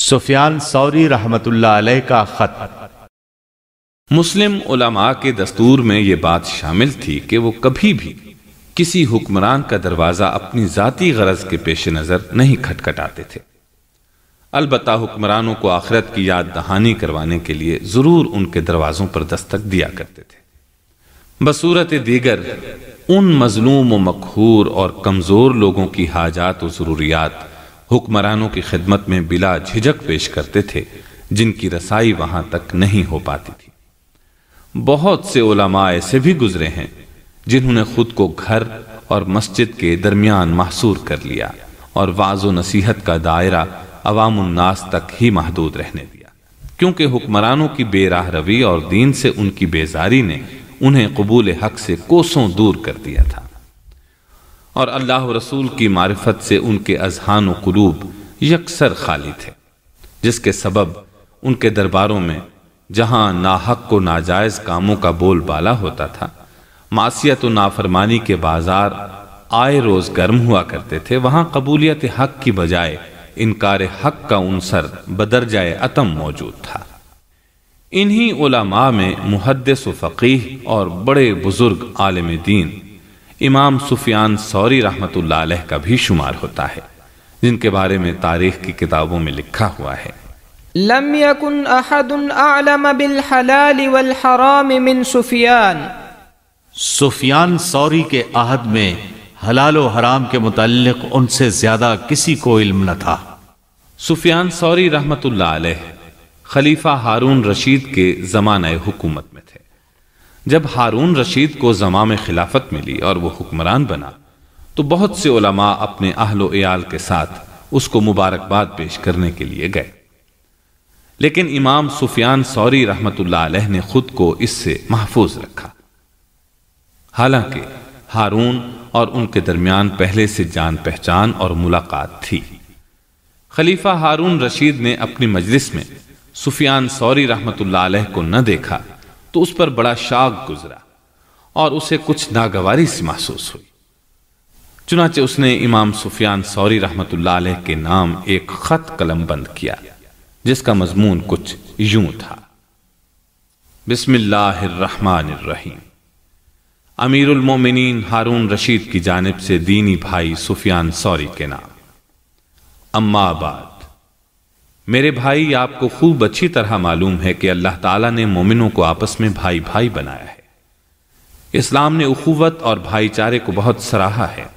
सुफियान सौरी रहमत का खत मुस्लिम उलमा के दस्तूर में यह बात शामिल थी कि वो कभी भी किसी हुक्मरान का दरवाज़ा अपनी जाति गरज के पेश नज़र नहीं खटखटाते थे अलबत् हुक्मरानों को आखिरत की याद दहानी करवाने के लिए ज़रूर उनके दरवाज़ों पर दस्तक दिया करते थे बसूरत दीगर उन मजलूम व और कमज़ोर लोगों की हाजात व ज़रूरियात हुक्मरानों की खिदमत में बिला झिझक पेश करते थे जिनकी रसाई वहां तक नहीं हो पाती थी बहुत से ओलामा ऐसे भी गुजरे हैं जिन्होंने खुद को घर और मस्जिद के दरमियान महसूर कर लिया और वाज नसीहत का दायरा अवामनास तक ही महदूद रहने दिया क्योंकि हुक्मरानों की बेराह रवी और दीन से उनकी बेजारी ने उन्हें कबूल हक से कोसों दूर कर दिया था और अल्लाह रसूल की मारफत से उनके अजहान कलूब यकसर खाली थे जिसके सबब उनके दरबारों में जहाँ नाहक को नाजायज़ कामों का बोलबाला होता था मासीत नाफरमानी के बाजार आए रोज़ गर्म हुआ करते थे वहाँ कबूलियत हक की बजाय इनकार हक का उनसर जाए अतम मौजूद था इन्हीं उलमा में मुहदस फ़कीह और बड़े बुज़ुर्ग आलम दीन इमाम सुफियान सौरी रहमत का भी शुमार होता है जिनके बारे में तारीख की किताबों में लिखा हुआ है लम यकुन अहद आलम बिल हलाल वल سفيان मिन सुफियान के अहद में हलाल व हराम के मुतलक उनसे ज्यादा किसी को इल्म न था सुफियान सौरी रहमत खलीफा हारून रशीद के जमाना हुकूमत में थे जब हारून रशीद को जमा में खिलाफत मिली और वह हुक्मरान बना तो बहुत से उलमा अपने अहलो याल के साथ उसको मुबारकबाद पेश करने के लिए गए लेकिन इमाम सुफियान सौरी रहमतुल्लाह अलैह ने खुद को इससे महफूज रखा हालांकि हारून और उनके दरमियान पहले से जान पहचान और मुलाकात थी खलीफा हारून रशीद ने अपनी मजलिस में सुफियान सौरी रहमतुल्लाह अलैह को न देखा तो उस पर बड़ा शाक गुजरा और उसे कुछ नागवारी से महसूस हुई चुनाचे उसने इमाम सुफियान सौरी रहमत के नाम एक खत कलम बंद किया जिसका मजमून कुछ यूं था बिस्मिल्लाहिर्रहमानिर्रहीम अमीर उलमोमिन हारून रशीद की जानब से दीनी भाई सुफियान सौरी के नाम अम्माबाद मेरे भाई आपको खूब अच्छी तरह मालूम है कि अल्लाह ताला ने मोमिनों को आपस में भाई भाई बनाया है इस्लाम ने उखुवत और भाईचारे को बहुत सराहा है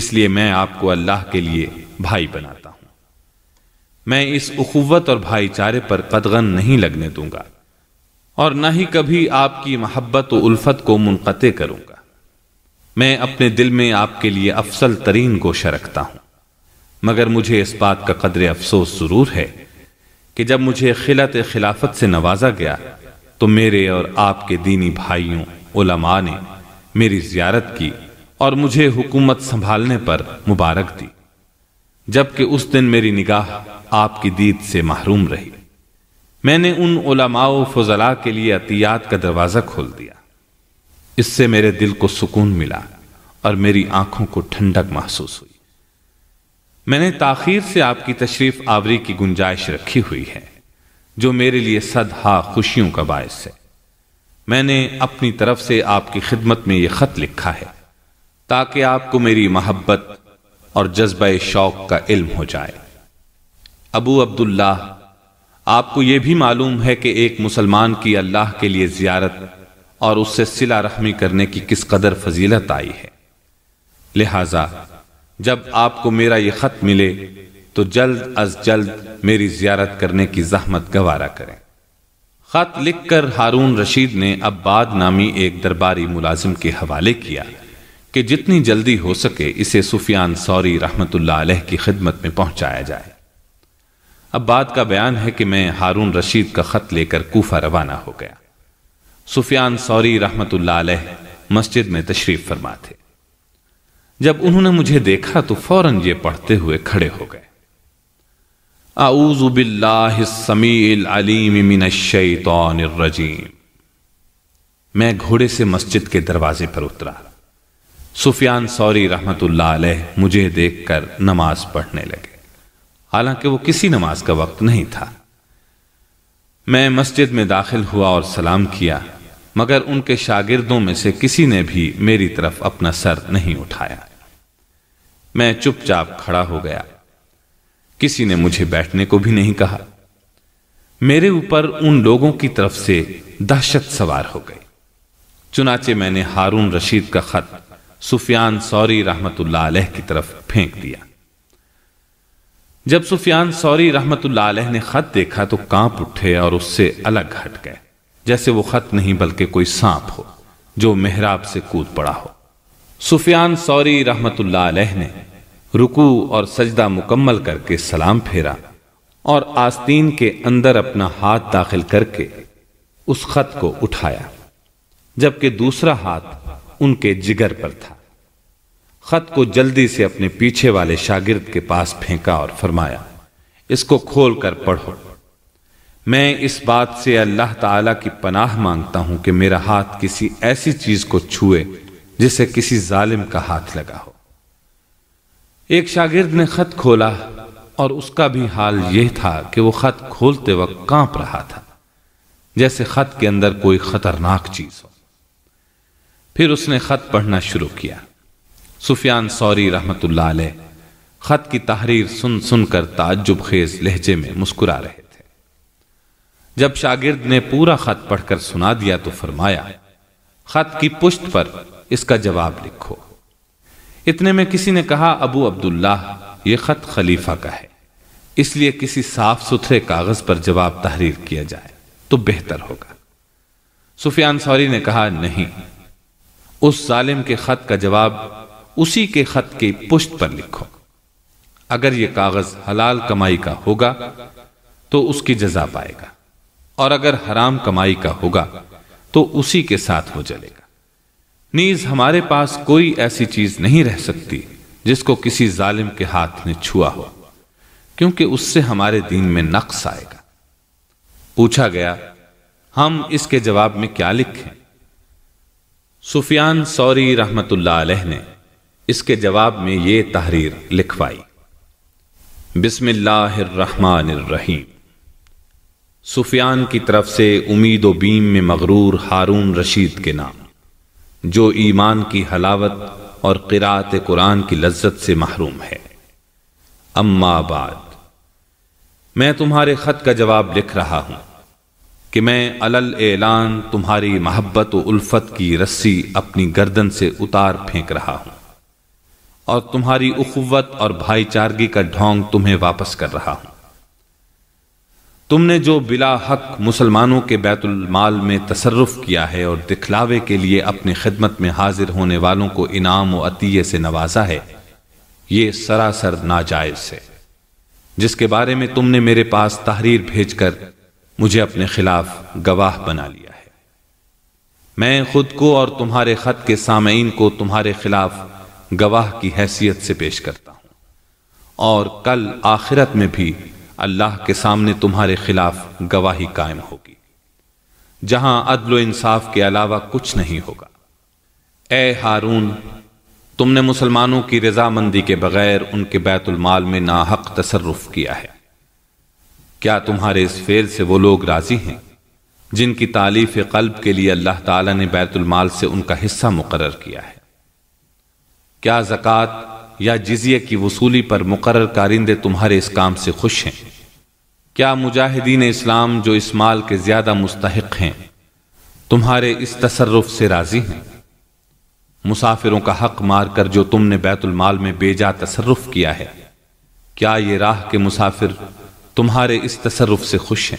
इसलिए मैं आपको अल्लाह के लिए भाई बनाता हूं मैं इस उखुवत और भाईचारे पर कदगन नहीं लगने दूंगा और न ही कभी आपकी मोहब्बत उल्फत को मुनकते करूंगा मैं अपने दिल में आपके लिए अफसल तरीन गोशा रखता हूं मगर मुझे इस बात का कदर अफसोस ज़रूर है कि जब मुझे खिलत खिलाफत से नवाजा गया तो मेरे और आपके दीनी भाइयों उलमा ने मेरी जियारत की और मुझे हुकूमत संभालने पर मुबारक दी जबकि उस दिन मेरी निगाह आपकी दीद से महरूम रही मैंने उन उलमाओ फजला के लिए अतियात का दरवाज़ा खोल दिया इससे मेरे दिल को सुकून मिला और मेरी आंखों को ठंडक महसूस हुई मैंने ताखीर से आपकी तशरीफ आवरी की गुंजाइश रखी हुई है जो मेरे लिए सदहा खुशियों का बायस है मैंने अपनी तरफ से आपकी खिदमत में यह खत लिखा है ताकि आपको मेरी मोहब्बत और जज्ब शौक का इल्म हो जाए अबू अब्दुल्ला आपको यह भी मालूम है कि एक मुसलमान की अल्लाह के लिए जियारत और उससे सिला रहमी करने की किस कदर फजीलत आई है लिहाजा जब आपको मेरा ये ख़त मिले तो जल्द अज जल्द मेरी जियारत करने की जहमत गवारा करें ख़त लिखकर हारून रशीद ने अब्बाद नामी एक दरबारी मुलाजिम के हवाले किया कि जितनी जल्दी हो सके इसे सुफियान सौरी रहमतुल्लाह की खिदमत में पहुंचाया जाए अब्बाद का बयान है कि मैं हारून रशीद का ख़त लेकर कोफा रवाना हो गया सुफियान सौरी रहमतुल्लाह मस्जिद में तशरीफ़ फरमा थे जब उन्होंने मुझे देखा तो फौरन ये पढ़ते हुए खड़े हो गए मैं घोड़े से मस्जिद के दरवाजे पर उतरा सुफियान सौरी रहमत मुझे देखकर नमाज पढ़ने लगे हालांकि वो किसी नमाज का वक्त नहीं था मैं मस्जिद में दाखिल हुआ और सलाम किया मगर उनके शागिर्दों में से किसी ने भी मेरी तरफ अपना सर नहीं उठाया मैं चुपचाप खड़ा हो गया किसी ने मुझे बैठने को भी नहीं कहा मेरे ऊपर उन लोगों की तरफ से दहशत सवार हो गई चुनाचे मैंने हारून रशीद का खत सुफियान सौरी रहमतुल्लाह की तरफ फेंक दिया जब सुफियान सौरी रहमतुल्लाह ने खत देखा तो कांप उठे और उससे अलग हट गए जैसे वो खत नहीं बल्कि कोई सांप हो जो मेहराब से कूद पड़ा हो सुफियान सौरी रहमतुल्लाह ने रुकू और सजदा मुकम्मल करके सलाम फेरा और आस्तीन के अंदर अपना हाथ दाखिल करके उस खत को उठाया जबकि दूसरा हाथ उनके जिगर पर था खत को जल्दी से अपने पीछे वाले शागिर्द के पास फेंका और फरमाया इसको खोल कर पढ़ो मैं इस बात से अल्लाह ताला की पनाह मांगता हूं कि मेरा हाथ किसी ऐसी चीज को छुए जिसे किसी जालिम का हाथ लगा हो एक शागिर्द ने खत खोला और उसका भी हाल यह था कि वो खत खोलते वक्त कांप रहा था जैसे खत के अंदर कोई खतरनाक चीज हो फिर उसने खत पढ़ना शुरू किया सुफियान सौरी रहमत खत की तहरीर सुन सुनकर ताज्जुब खेज लहजे में मुस्कुरा रहे थे जब शागिर्द ने पूरा खत पढ़कर सुना दिया तो फरमाया खत की पुष्ट पर इसका जवाब लिखो इतने में किसी ने कहा अबू अब्दुल्लाह ये खत खलीफा का है इसलिए किसी साफ सुथरे कागज पर जवाब तहरीर किया जाए तो बेहतर होगा सुफियान सौरी ने कहा नहीं उस जालिम के खत का जवाब उसी के खत की पुष्ट पर लिखो अगर यह कागज हलाल कमाई का होगा तो उसकी जजा पाएगा और अगर हराम कमाई का होगा तो उसी के साथ हो चलेगा नीज हमारे पास कोई ऐसी चीज नहीं रह सकती जिसको किसी जालिम के हाथ ने छुआ हो क्योंकि उससे हमारे दीन में नक्स आएगा पूछा गया हम इसके जवाब में क्या लिखें सुफियान सौरी रहमतुल्ला ने इसके जवाब में ये तहरीर लिखवाई रहीम सुफियान की तरफ से उम्मीद व बीम में मगरूर हारून रशीद के नाम जो ईमान की हलावत और किरात कुरान की लज्जत से महरूम है अम्माबाद मैं तुम्हारे ख़त का जवाब लिख रहा हूँ कि मैं अलल एलान तुम्हारी महब्बत उल्फत की रस्सी अपनी गर्दन से उतार फेंक रहा हूँ और तुम्हारी उखवत और भाईचारगी का ढोंग तुम्हें वापस कर रहा हूँ तुमने जो बिला हक मुसलमानों के बैतुल माल में तसरफ किया है और दिखलावे के लिए अपनी खिदमत में हाजिर होने वालों को इनाम व अतीय से नवाजा है ये सरासर नाजायज है जिसके बारे में तुमने मेरे पास तहरीर भेजकर मुझे अपने खिलाफ गवाह बना लिया है मैं खुद को और तुम्हारे खत के सामीन को तुम्हारे खिलाफ गवाह की हैसियत से पेश करता हूं और कल आखिरत में भी अल्लाह के सामने तुम्हारे खिलाफ गवाही कायम होगी जहां अदल इंसाफ के अलावा कुछ नहीं होगा ए हारून तुमने मुसलमानों की रजामंदी के बगैर उनके बैतुलमाल में नाहक तसरफ किया है क्या तुम्हारे इस फेल से वो लोग राजी हैं जिनकी तालीफ कल्ब के लिए अल्लाह ताला ने बैतुलमाल से उनका हिस्सा मुकर किया है क्या जक़ात या जिजिए की वसूली पर मुकर कारिंदे तुम्हारे इस काम से खुश हैं क्या मुजाहिदीन इस्लाम जो इस माल के ज़्यादा मुस्तक हैं तुम्हारे इस तसरफ से राज़ी हैं मुसाफिरों का हक मारकर जो तुमने बैतुलमाल में बेजा तसरफ किया है क्या ये राह के मुसाफिर तुम्हारे इस तसरफ से खुश हैं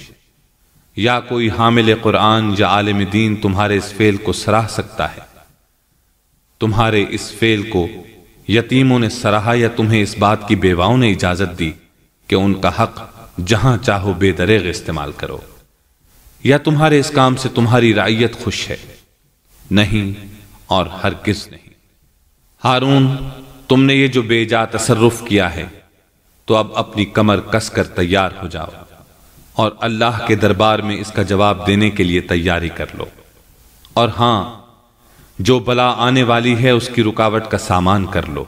या कोई हामिल कुरान या आलम दीन तुम्हारे इस फेल को सराह सकता है तुम्हारे इस फेल को यतीमों ने सराहा या तुम्हें इस बात की बेवाओं ने इजाजत दी कि उनका हक जहां चाहो बेदरेग इस्तेमाल करो या तुम्हारे इस काम से तुम्हारी रायत खुश है नहीं और हर किस नहीं हारून तुमने ये जो बेजा तसरुफ किया है तो अब अपनी कमर कसकर तैयार हो जाओ और अल्लाह के दरबार में इसका जवाब देने के लिए तैयारी कर लो और हाँ जो बला आने वाली है उसकी रुकावट का सामान कर लो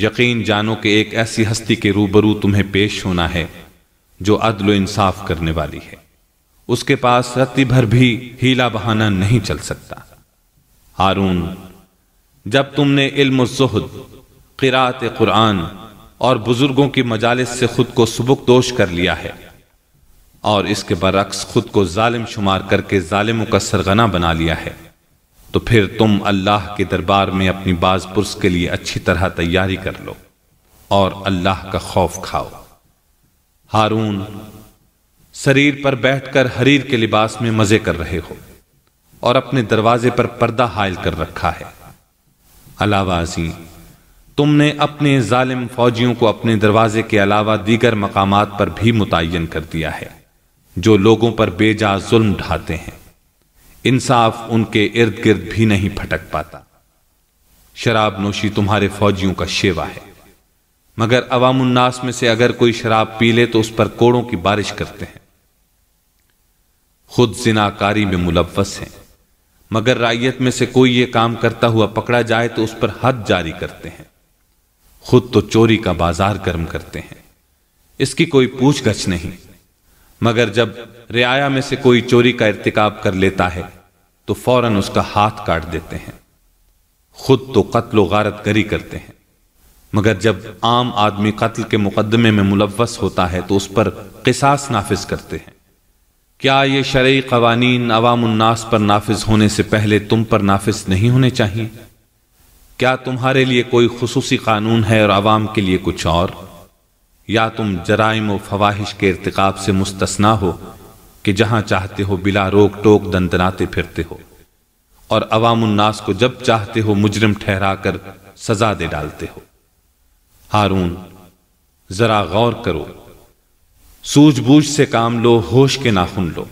यकीन जानो कि एक ऐसी हस्ती के रूबरू तुम्हें पेश होना है जो अदल इंसाफ करने वाली है उसके पास रत्ती भर भी हीला बहाना नहीं चल सकता हारून जब तुमने इल्म जुहद किरात कुरान और बुजुर्गों की मजालस से खुद को सबक दोष कर लिया है और इसके बरक्स खुद को जालिम शुमार करके जालिमों का सरगना बना लिया है तो फिर तुम अल्लाह के दरबार में अपनी बाजपुरस के लिए अच्छी तरह तैयारी कर लो और अल्लाह का खौफ खाओ हारून शरीर पर बैठकर हरीर के लिबास में मजे कर रहे हो और अपने दरवाजे पर पर्दा हायल कर रखा है अलावा तुमने अपने जालिम फौजियों को अपने दरवाजे के अलावा दीगर मकामात पर भी मुतयन कर दिया है जो लोगों पर बेजा जुल्म ढाते हैं इंसाफ उनके इर्द गिर्द भी नहीं फटक पाता शराब नोशी तुम्हारे फौजियों का शेवा है मगर अवामुन्नास में से अगर कोई शराब पी ले तो उस पर कोड़ों की बारिश करते हैं खुद जिनाकारी में मुलवस हैं मगर रायत में से कोई ये काम करता हुआ पकड़ा जाए तो उस पर हद जारी करते हैं खुद तो चोरी का बाजार गर्म करते हैं इसकी कोई पूछ गछ नहीं मगर जब रियाया में से कोई चोरी का इरतिकाब कर लेता है तो फौरन उसका हाथ काट देते हैं खुद तो कत्ल गारत गरी करते हैं मगर जब आम आदमी कत्ल के मुकदमे में मुलवस होता है तो उस पर किसास नाफिज करते हैं क्या ये शर्य कवानीन अवामनास पर नाफिज होने से पहले तुम पर नाफिज नहीं होने चाहिए क्या तुम्हारे लिए कोई खसूसी कानून है और आवाम के लिए कुछ और या तुम जराइम व फवाहिश के इरतकब से मुस्तना हो कि जहां चाहते हो बिला रोक टोक दंतनाते फिरते हो और उन्नास को जब चाहते हो मुजरिम ठहरा कर सजा दे डालते हो हारून जरा गौर करो सूझबूझ से काम लो होश के नाखुन लो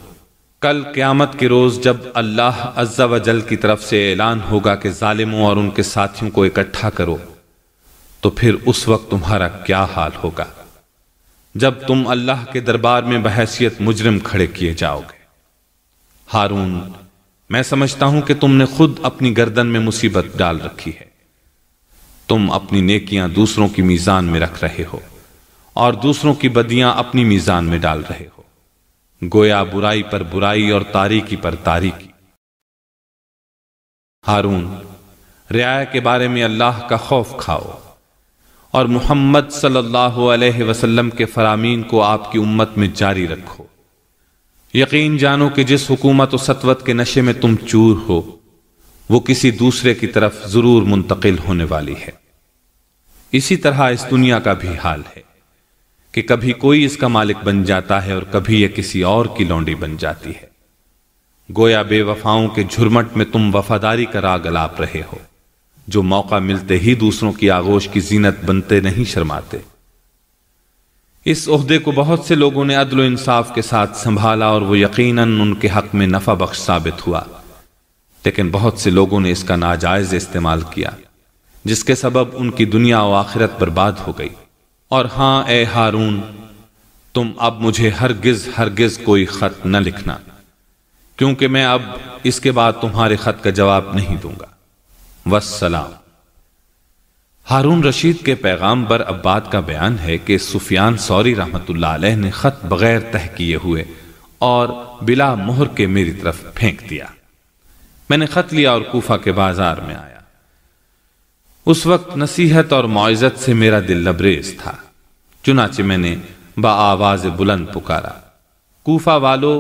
कल क्यामत के रोज़ जब अल्लाह अज्जा वजल की तरफ से ऐलान होगा कि जालिमों और उनके साथियों को इकट्ठा करो तो फिर उस वक्त तुम्हारा क्या हाल होगा जब तुम अल्लाह के दरबार में बहसियत मुजरिम खड़े किए जाओगे हारून मैं समझता हूं कि तुमने खुद अपनी गर्दन में मुसीबत डाल रखी है तुम अपनी नेकियां दूसरों की मीज़ान में रख रहे हो और दूसरों की बदियां अपनी मीज़ान में डाल रहे हो गोया बुराई पर बुराई और तारीकी पर तारीकी हारून रियाया के बारे में अल्लाह का खौफ खाओ और मोहम्मद सल्लल्लाहु अलैहि वसल्लम के फरामीन को आपकी उम्मत में जारी रखो यकीन जानो कि जिस हुकूमत और सतवत के नशे में तुम चूर हो वो किसी दूसरे की तरफ जरूर मुंतकिल होने वाली है इसी तरह इस दुनिया का भी हाल है कि कभी कोई इसका मालिक बन जाता है और कभी यह किसी और की लौंडी बन जाती है गोया बेवफाओं के झुरमट में तुम वफादारी का राग अलाप रहे हो जो मौका मिलते ही दूसरों की आगोश की जीनत बनते नहीं शर्माते इस अहदे को बहुत से लोगों ने अदल इंसाफ के साथ संभाला और वो यकीनन उनके हक में नफा बख्श साबित हुआ लेकिन बहुत से लोगों ने इसका नाजायज इस्तेमाल किया जिसके सबब उनकी दुनिया और आखिरत बर्बाद हो गई और हाँ ए हारून तुम अब मुझे हरगिज हरगिज कोई खत न लिखना क्योंकि मैं अब इसके बाद तुम्हारे खत का जवाब नहीं दूंगा वसलाम हारून रशीद के पैगाम पर अब्बाद का बयान है कि सुफियान सौरी रहमत ने ख़त बगैर तह किए हुए और बिला मुहर के मेरी तरफ फेंक दिया मैंने ख़त लिया और कोफा के बाजार में आया उस वक्त नसीहत और मुआजत से मेरा दिल लबरेज था चुनाचे मैंने बा आवाज़ बुलंद पुकारा कोफा वालों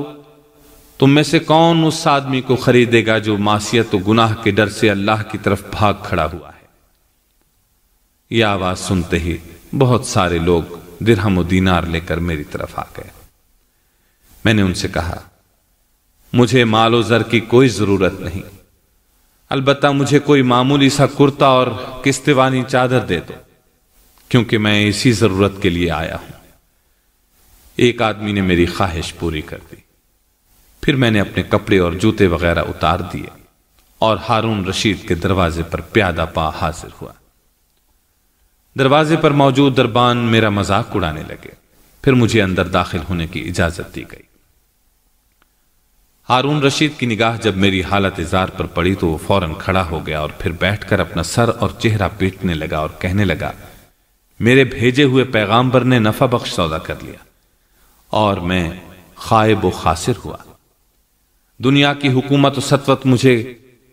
तुम में से कौन उस आदमी को खरीदेगा जो मासीत गुनाह के डर से अल्लाह की तरफ भाग खड़ा हुआ है यह आवाज सुनते ही बहुत सारे लोग दिरहम दीनार लेकर मेरी तरफ आ गए मैंने उनसे कहा मुझे मालो जर की कोई जरूरत नहीं अलबत्ता मुझे कोई मामूली सा कुर्ता और किस्तवानी चादर दे दो क्योंकि मैं इसी जरूरत के लिए आया हूं एक आदमी ने मेरी ख्वाहिश पूरी कर दी फिर मैंने अपने कपड़े और जूते वगैरह उतार दिए और हारून रशीद के दरवाजे पर प्यादा पा हाजिर हुआ दरवाजे पर मौजूद दरबान मेरा मजाक उड़ाने लगे फिर मुझे अंदर दाखिल होने की इजाजत दी गई हारून रशीद की निगाह जब मेरी हालत इजार पर पड़ी तो वो फौरन खड़ा हो गया और फिर बैठकर अपना सर और चेहरा पीटने लगा और कहने लगा मेरे भेजे हुए पैगाम्बर ने नफा बख्श सौदा कर लिया और मैं खायब व खासिर हुआ दुनिया की हुकूमत सतवत मुझे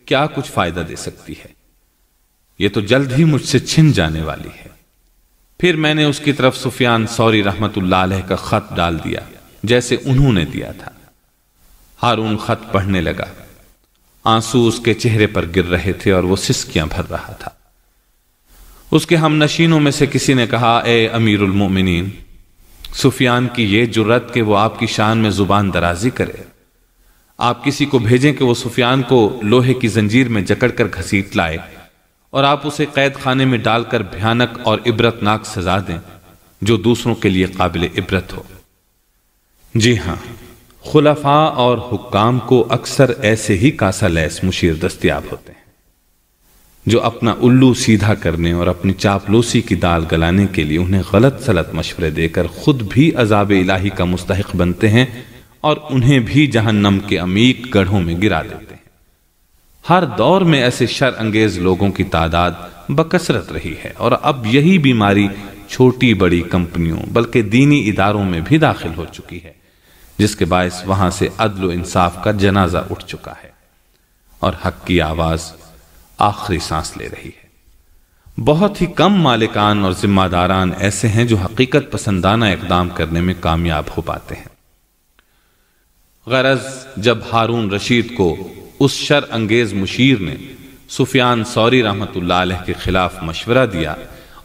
क्या कुछ फायदा दे सकती है यह तो जल्द ही मुझसे छिन जाने वाली है फिर मैंने उसकी तरफ सुफियान सौरी रहमतुल्लाह अलैह का खत डाल दिया जैसे उन्होंने दिया था हारून खत पढ़ने लगा आंसू उसके चेहरे पर गिर रहे थे और वो सिस्कियां भर रहा था उसके हम नशीनों में से किसी ने कहा ए उलमोमिन सुफियान की ये जुर्रत कि वो आपकी शान में जुबान दराजी करे आप किसी को भेजें कि वो सुफियान को लोहे की जंजीर में जकड़ कर घसीट लाए और आप उसे कैद खाने में डालकर भयानक और इबरतनाक सजा दें जो दूसरों के लिए काबिल इबरत हो जी हाँ खुलाफा और हुक्काम को अक्सर ऐसे ही कासा लैस मुशीर दस्तियाब होते हैं जो अपना उल्लू सीधा करने और अपनी चापलूसी की दाल गलाने के लिए उन्हें गलत सलत मशवरे देकर खुद भी अजाब इलाही का मुस्तक बनते हैं और उन्हें भी जहन्नम के अमीक गढ़ों में गिरा देते हैं हर दौर में ऐसे शर अंगेज लोगों की तादाद बकसरत रही है और अब यही बीमारी छोटी बड़ी कंपनियों बल्कि दीनी इदारों में भी दाखिल हो चुकी है जिसके बायस वहां से अदल इंसाफ का जनाजा उठ चुका है और हक की आवाज आखिरी सांस ले रही है बहुत ही कम मालिकान और जिम्मेदारान ऐसे हैं जो हकीकत पसंदाना इकदाम करने में कामयाब हो पाते हैं गरज जब हारून रशीद को उस शर अंगेज मुशीर ने सुफियान सौरी रहमत के खिलाफ मशवरा दिया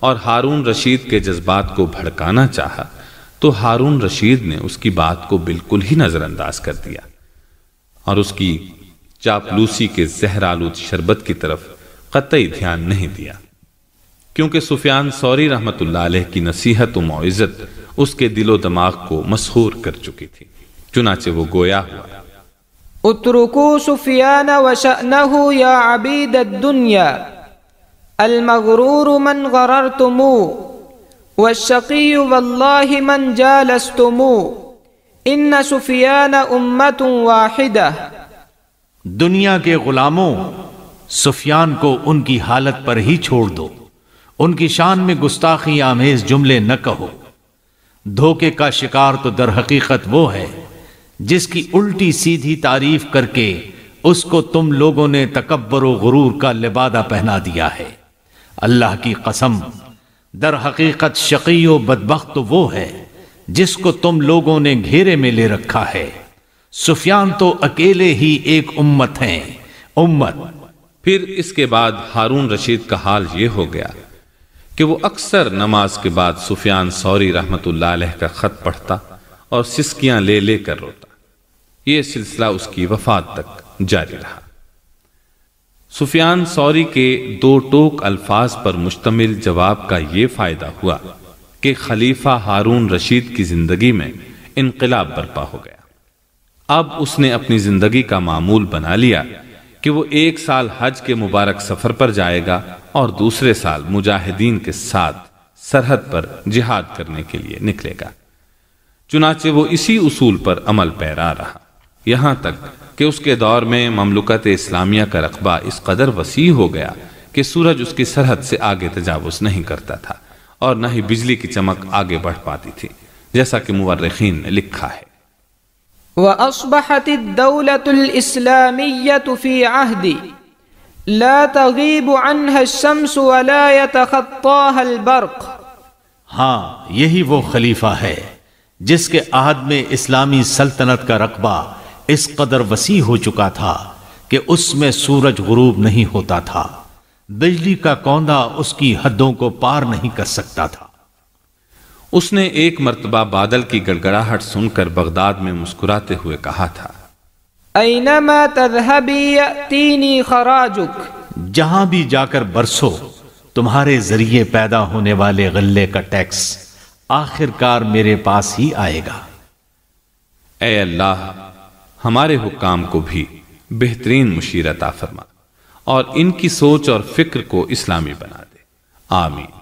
और हारून रशीद के जज्बात को भड़काना चाहा तो हारून रशीद ने उसकी बात को बिल्कुल ही नज़रअंदाज कर दिया और उसकी चापलूसी के आलूद शरबत की तरफ कतई ध्यान नहीं दिया क्योंकि सुफियान सौरी रहमत की नसीहत व उसके दिलो दिमाग को मसहूर कर चुकी थी चुनाचे वो गोया हुआ उतरुकू सुफियान व वशनहु या अबीद दुनिया अलमगरूर मन गरर व शकी वल्लाह मन जालस्तुमु इन सुफियान उम्मत वाहिदा दुनिया के गुलामों सुफियान को उनकी हालत पर ही छोड़ दो उनकी शान में गुस्ताखी आमेज जुमले न कहो धोखे का शिकार तो दर हकीकत वो है जिसकी उल्टी सीधी तारीफ करके उसको तुम लोगों ने तकबर गुरूर का लिबादा पहना दिया है अल्लाह की कसम दर हकीकत शकी व वो है जिसको तुम लोगों ने घेरे में ले रखा है सुफियान तो अकेले ही एक उम्मत हैं उम्मत फिर इसके बाद हारून रशीद का हाल ये हो गया कि वो अक्सर नमाज के बाद सुफियान सौरी रहमत का ख़त पढ़ता और सिसकियां ले लेकर रोता यह सिलसिला उसकी वफात तक जारी रहा सुफियान सौरी के दो टोक अल्फाज पर मुश्तमिल जवाब का यह फायदा हुआ कि खलीफा हारून रशीद की जिंदगी में इनकलाब बर्पा हो गया अब उसने अपनी जिंदगी का मामूल बना लिया कि वो एक साल हज के मुबारक सफर पर जाएगा और दूसरे साल मुजाहिदीन के साथ सरहद पर जिहाद करने के लिए निकलेगा चुनाचे वो इसी उसूल पर अमल पैरा रहा यहाँ तक कि उसके दौर में ममलुकत इस्लामिया का रकबा इस कदर वसी हो गया कि सूरज उसकी सरहद से आगे तजावज़ नहीं करता था और न ही बिजली की चमक आगे बढ़ पाती थी जैसा कि मुवर्रखीन ने लिखा है وأصبحت الدولة الإسلامية في عهدي لا تغيب عنها الشمس ولا يتخطاها البرق हाँ यही वो खलीफा है जिसके आहद में इस्लामी सल्तनत का रकबा इस कदर वसी हो चुका था कि उसमें सूरज गुरूब नहीं होता था बिजली का कौंदा उसकी हदों को पार नहीं कर सकता था उसने एक मरतबा बादल की गड़गड़ाहट सुनकर बगदाद में मुस्कुराते हुए कहा था खराजुक जहां भी जाकर बरसो तुम्हारे जरिए पैदा होने वाले गल्ले का टैक्स आखिरकार मेरे पास ही आएगा ए अल्लाह हमारे हुक्काम को भी बेहतरीन मुशीरता फरमा और इनकी सोच और फिक्र को इस्लामी बना दे आमीन